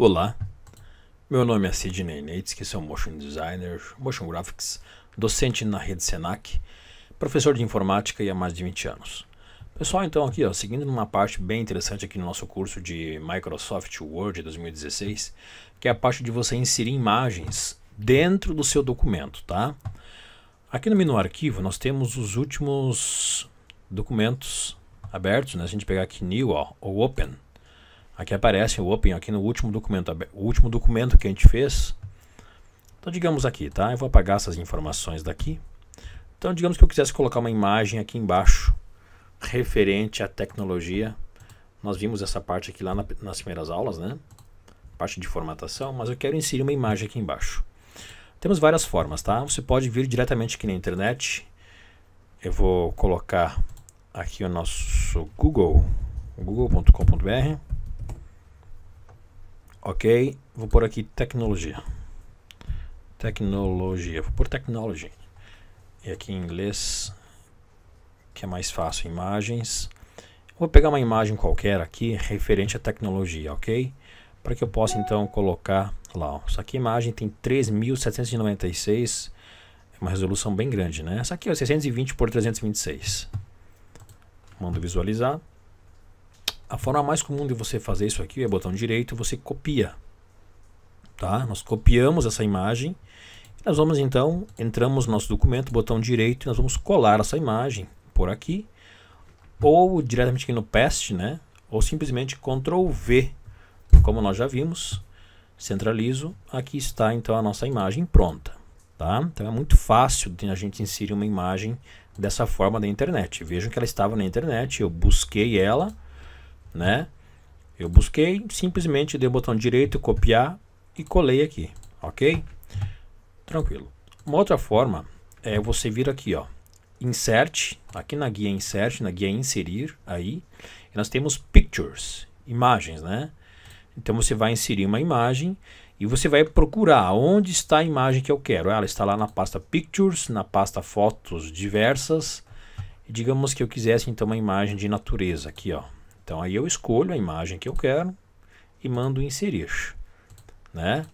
Olá, meu nome é Sidney Neitz que sou motion designer, motion graphics, docente na rede Senac, professor de informática e há mais de 20 anos. Pessoal, então aqui, ó, seguindo numa parte bem interessante aqui no nosso curso de Microsoft Word 2016, que é a parte de você inserir imagens dentro do seu documento, tá? Aqui no menu arquivo nós temos os últimos documentos abertos, né? Se a gente pegar aqui new ó, ou open, Aqui aparece o Open, aqui no último documento, o último documento que a gente fez. Então, digamos aqui, tá? Eu vou apagar essas informações daqui. Então, digamos que eu quisesse colocar uma imagem aqui embaixo referente à tecnologia. Nós vimos essa parte aqui lá na, nas primeiras aulas, né? Parte de formatação, mas eu quero inserir uma imagem aqui embaixo. Temos várias formas, tá? Você pode vir diretamente aqui na internet. Eu vou colocar aqui o nosso Google, google.com.br. Ok, vou pôr aqui tecnologia. Tecnologia, vou pôr technology. E aqui em inglês, que é mais fácil, imagens. Vou pegar uma imagem qualquer aqui, referente à tecnologia, ok? Para que eu possa então colocar lá, ó. Essa aqui a imagem tem 3796, é uma resolução bem grande, né? Essa aqui é 620 por 326. Mando visualizar. A forma mais comum de você fazer isso aqui é botão direito, você copia. Tá? Nós copiamos essa imagem. Nós vamos então, entramos no nosso documento, botão direito, e nós vamos colar essa imagem por aqui. Ou diretamente aqui no Paste, né? Ou simplesmente Ctrl V, como nós já vimos. Centralizo, aqui está então a nossa imagem pronta. Tá? Então é muito fácil a gente inserir uma imagem dessa forma na internet. Vejam que ela estava na internet, eu busquei ela né? Eu busquei, simplesmente dei o botão direito, copiar e colei aqui, ok? Tranquilo. Uma outra forma é você vir aqui, ó, insert, aqui na guia insert, na guia inserir, aí, nós temos pictures, imagens, né? Então você vai inserir uma imagem e você vai procurar onde está a imagem que eu quero. Ela está lá na pasta Pictures, na pasta Fotos Diversas. E digamos que eu quisesse então uma imagem de natureza aqui, ó. Então aí eu escolho a imagem que eu quero e mando inserir, né?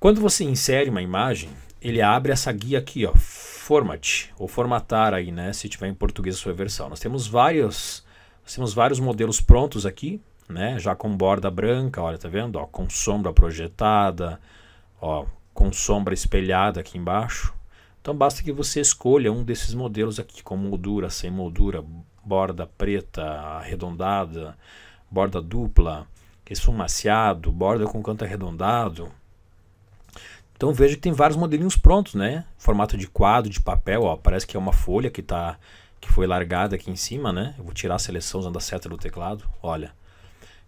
Quando você insere uma imagem, ele abre essa guia aqui, ó, format ou formatar aí, né? Se tiver em português a sua versão. Nós temos vários, nós temos vários modelos prontos aqui, né? Já com borda branca, olha, tá vendo? Ó, com sombra projetada, ó, com sombra espelhada aqui embaixo. Então basta que você escolha um desses modelos aqui, com moldura, sem moldura, borda preta, arredondada, borda dupla, esfumaciado, borda com canto arredondado. Então veja que tem vários modelinhos prontos, né? Formato de quadro, de papel, ó, parece que é uma folha que tá que foi largada aqui em cima, né? Eu vou tirar a seleção usando a seta do teclado, olha.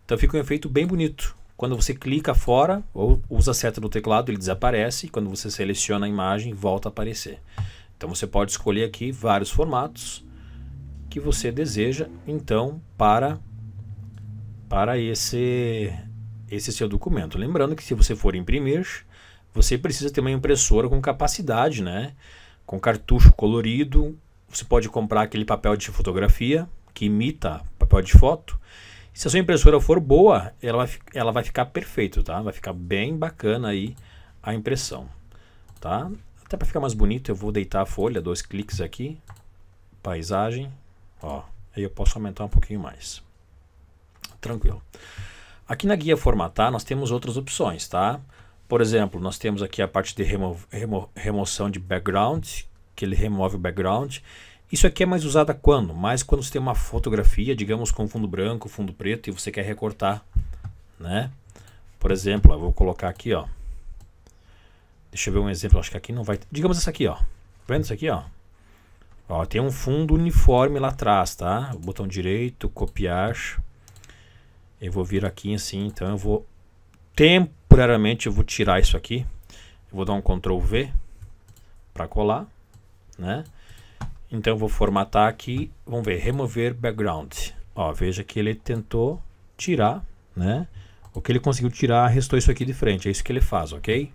Então fica um efeito bem bonito. Quando você clica fora ou usa a seta do teclado, ele desaparece. Quando você seleciona a imagem, volta a aparecer. Então você pode escolher aqui vários formatos que você deseja, então, para para esse esse seu documento. Lembrando que se você for imprimir, você precisa ter uma impressora com capacidade, né? Com cartucho colorido. Você pode comprar aquele papel de fotografia que imita papel de foto. se a sua impressora for boa, ela vai, ela vai ficar perfeito, tá? Vai ficar bem bacana aí a impressão, tá? Até para ficar mais bonito, eu vou deitar a folha, dois cliques aqui, paisagem, Ó, aí eu posso aumentar um pouquinho mais. Tranquilo. Aqui na guia formatar nós temos outras opções, tá? Por exemplo, nós temos aqui a parte de remo remo remoção de background, que ele remove o background. Isso aqui é mais usado quando? Mais quando você tem uma fotografia, digamos, com fundo branco, fundo preto e você quer recortar, né? Por exemplo, eu vou colocar aqui, ó. Deixa eu ver um exemplo, acho que aqui não vai... Digamos essa aqui, ó. Vendo isso aqui, ó? Ó, tem um fundo uniforme lá atrás, tá? O botão direito, copiar. Eu vou vir aqui assim, então eu vou temporariamente eu vou tirar isso aqui. Eu vou dar um Ctrl V para colar, né? Então eu vou formatar aqui, vamos ver, remover background. Ó, veja que ele tentou tirar, né? O que ele conseguiu tirar, restou isso aqui de frente. É isso que ele faz, ok?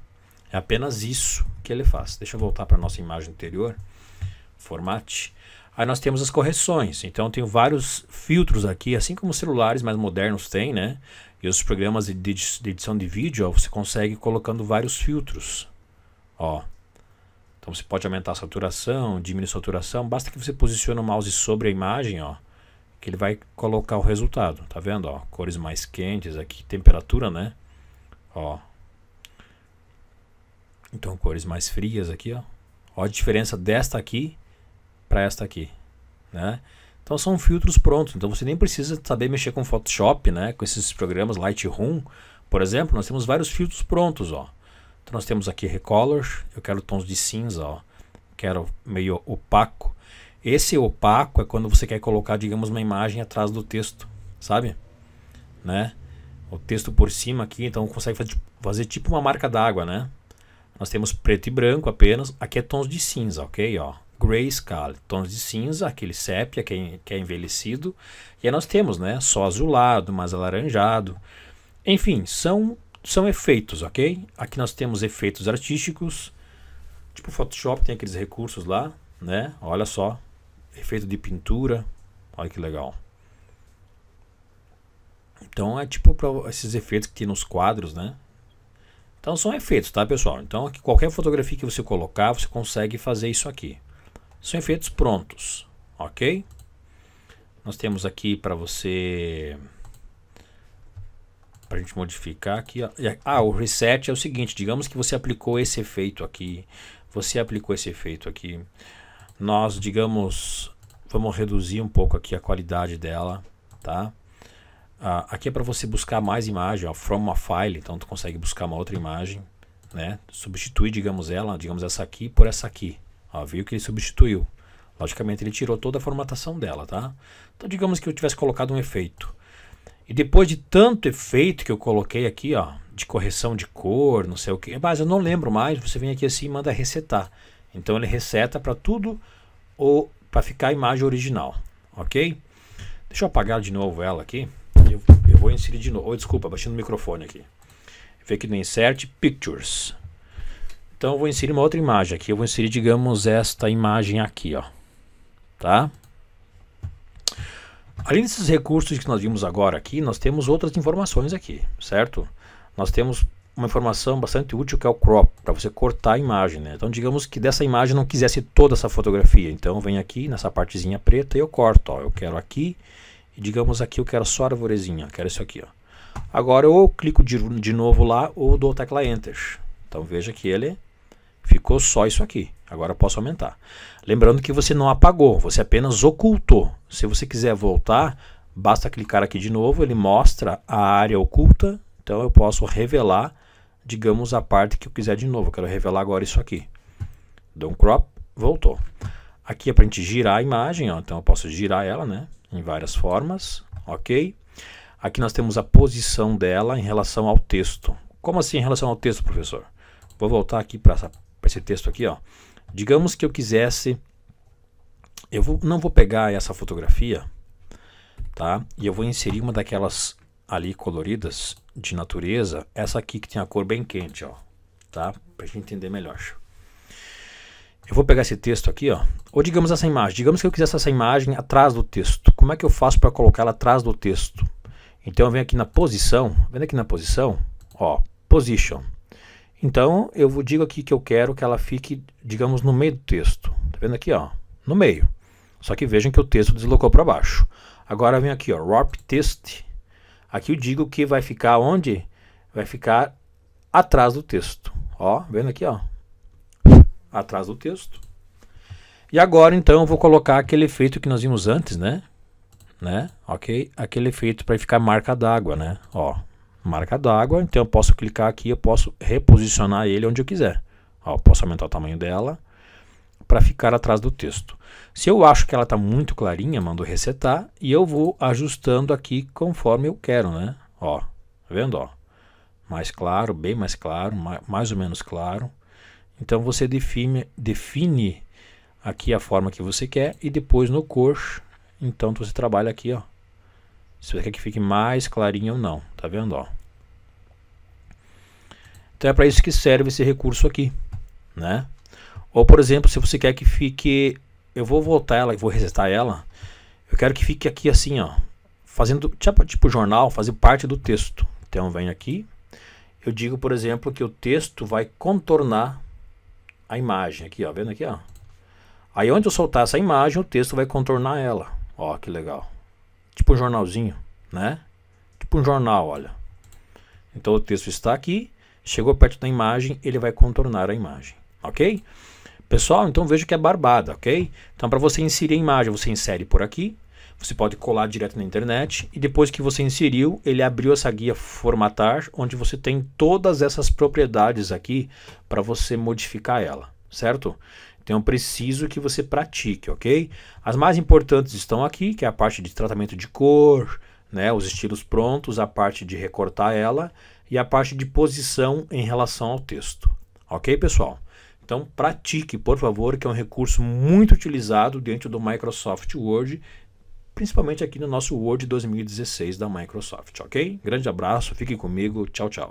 É apenas isso que ele faz. Deixa eu voltar para nossa imagem anterior. Format. Aí nós temos as correções. Então eu tenho vários filtros aqui, assim como celulares mais modernos têm, né? E os programas de edição de vídeo, ó, você consegue colocando vários filtros. Ó. Então você pode aumentar a saturação, diminuir a saturação, basta que você posicione o mouse sobre a imagem, ó, que ele vai colocar o resultado. Tá vendo, ó? Cores mais quentes aqui, temperatura, né? Ó. Então cores mais frias aqui, ó. Ó a diferença desta aqui para esta aqui, né? Então são filtros prontos, então você nem precisa saber mexer com Photoshop, né? Com esses programas Lightroom, por exemplo, nós temos vários filtros prontos, ó. Então nós temos aqui Recolor, eu quero tons de cinza, ó. Quero meio opaco. Esse opaco é quando você quer colocar, digamos, uma imagem atrás do texto, sabe? Né? O texto por cima aqui, então consegue fazer tipo uma marca d'água, né? Nós temos preto e branco apenas. Aqui é tons de cinza, ok? Ó, grayscale, tons de cinza, aquele sépia que é, que é envelhecido. E aí nós temos, né? Só azulado, mais alaranjado. Enfim, são, são efeitos, ok? Aqui nós temos efeitos artísticos. Tipo Photoshop tem aqueles recursos lá, né? Olha só, efeito de pintura. Olha que legal. Então é tipo para esses efeitos que tem nos quadros, né? Então são efeitos, tá, pessoal? Então qualquer fotografia que você colocar, você consegue fazer isso aqui são efeitos prontos, ok? Nós temos aqui para você, para a gente modificar aqui, ah, o reset é o seguinte, digamos que você aplicou esse efeito aqui, você aplicou esse efeito aqui, nós, digamos, vamos reduzir um pouco aqui a qualidade dela, tá? Ah, aqui é para você buscar mais imagem, ó, from a file, então tu consegue buscar uma outra imagem, né? Substituir, digamos, ela, digamos essa aqui por essa aqui, Ó, viu que ele substituiu. Logicamente ele tirou toda a formatação dela, tá? Então digamos que eu tivesse colocado um efeito. E depois de tanto efeito que eu coloquei aqui, ó, de correção de cor, não sei o que, mas eu não lembro mais, você vem aqui assim e manda resetar. Então ele reseta para tudo ou para ficar a imagem original, ok? Deixa eu apagar de novo ela aqui. Eu, eu vou inserir de novo. Oh, desculpa, baixando o microfone aqui. Vem aqui no Insert Pictures. Então eu vou inserir uma outra imagem aqui. Eu vou inserir, digamos, esta imagem aqui, ó. Tá? Além desses recursos que nós vimos agora aqui, nós temos outras informações aqui, certo? Nós temos uma informação bastante útil que é o crop, para você cortar a imagem, né? Então digamos que dessa imagem não quisesse toda essa fotografia, então vem aqui nessa partezinha preta e eu corto, ó. Eu quero aqui, e digamos aqui eu quero só a arvorezinha, quero isso aqui, ó. Agora eu clico de, de novo lá ou dou tecla Enter. Então veja que ele Ficou só isso aqui. Agora eu posso aumentar. Lembrando que você não apagou, você apenas ocultou. Se você quiser voltar, basta clicar aqui de novo, ele mostra a área oculta. Então eu posso revelar, digamos, a parte que eu quiser de novo. Eu quero revelar agora isso aqui. Dou um crop, voltou. Aqui é para a gente girar a imagem, ó. então eu posso girar ela né, em várias formas, ok? Aqui nós temos a posição dela em relação ao texto. Como assim em relação ao texto, professor? Vou voltar aqui para essa para esse texto aqui, ó. Digamos que eu quisesse, eu vou, não vou pegar essa fotografia, tá? E eu vou inserir uma daquelas ali coloridas de natureza, essa aqui que tem a cor bem quente, ó, tá? Para gente entender melhor. Eu vou pegar esse texto aqui, ó, ou digamos essa imagem. Digamos que eu quisesse essa imagem atrás do texto. Como é que eu faço para colocá-la atrás do texto? Então eu venho aqui na posição, vendo aqui na posição, ó, position. Então, eu digo aqui que eu quero que ela fique, digamos, no meio do texto. Tá vendo aqui, ó? No meio. Só que vejam que o texto deslocou para baixo. Agora vem aqui, ó, warp text. Aqui eu digo que vai ficar onde? Vai ficar atrás do texto. Ó, vendo aqui, ó. Atrás do texto. E agora, então, eu vou colocar aquele efeito que nós vimos antes, né? Né? Ok? Aquele efeito para ficar marca d'água, né? Ó, marca d'água, então eu posso clicar aqui, eu posso reposicionar ele onde eu quiser. Ó, posso aumentar o tamanho dela para ficar atrás do texto. Se eu acho que ela está muito clarinha, mando resetar e eu vou ajustando aqui conforme eu quero, né? Ó, tá vendo? Ó, mais claro, bem mais claro, mais ou menos claro. Então você define, define aqui a forma que você quer e depois no coxo, então você trabalha aqui, ó, se você quer que fique mais clarinho ou não, tá vendo? Ó. Então é para isso que serve esse recurso aqui, né? Ou por exemplo, se você quer que fique, eu vou voltar ela e vou resetar ela. Eu quero que fique aqui assim, ó, fazendo tipo, tipo jornal, fazer parte do texto. Então vem aqui, eu digo, por exemplo, que o texto vai contornar a imagem aqui, ó, vendo aqui, ó. Aí onde eu soltar essa imagem, o texto vai contornar ela. Ó, que legal tipo um jornalzinho, né? Tipo um jornal, olha. Então o texto está aqui, chegou perto da imagem, ele vai contornar a imagem, ok? Pessoal, então veja que é barbada, ok? Então para você inserir a imagem, você insere por aqui, você pode colar direto na internet e depois que você inseriu, ele abriu essa guia formatar, onde você tem todas essas propriedades aqui para você modificar ela, certo? Então eu preciso que você pratique, ok? As mais importantes estão aqui, que é a parte de tratamento de cor, né, os estilos prontos, a parte de recortar ela e a parte de posição em relação ao texto. Ok, pessoal? Então pratique, por favor, que é um recurso muito utilizado dentro do Microsoft Word, principalmente aqui no nosso Word 2016 da Microsoft, ok? Grande abraço, fiquem comigo, tchau, tchau.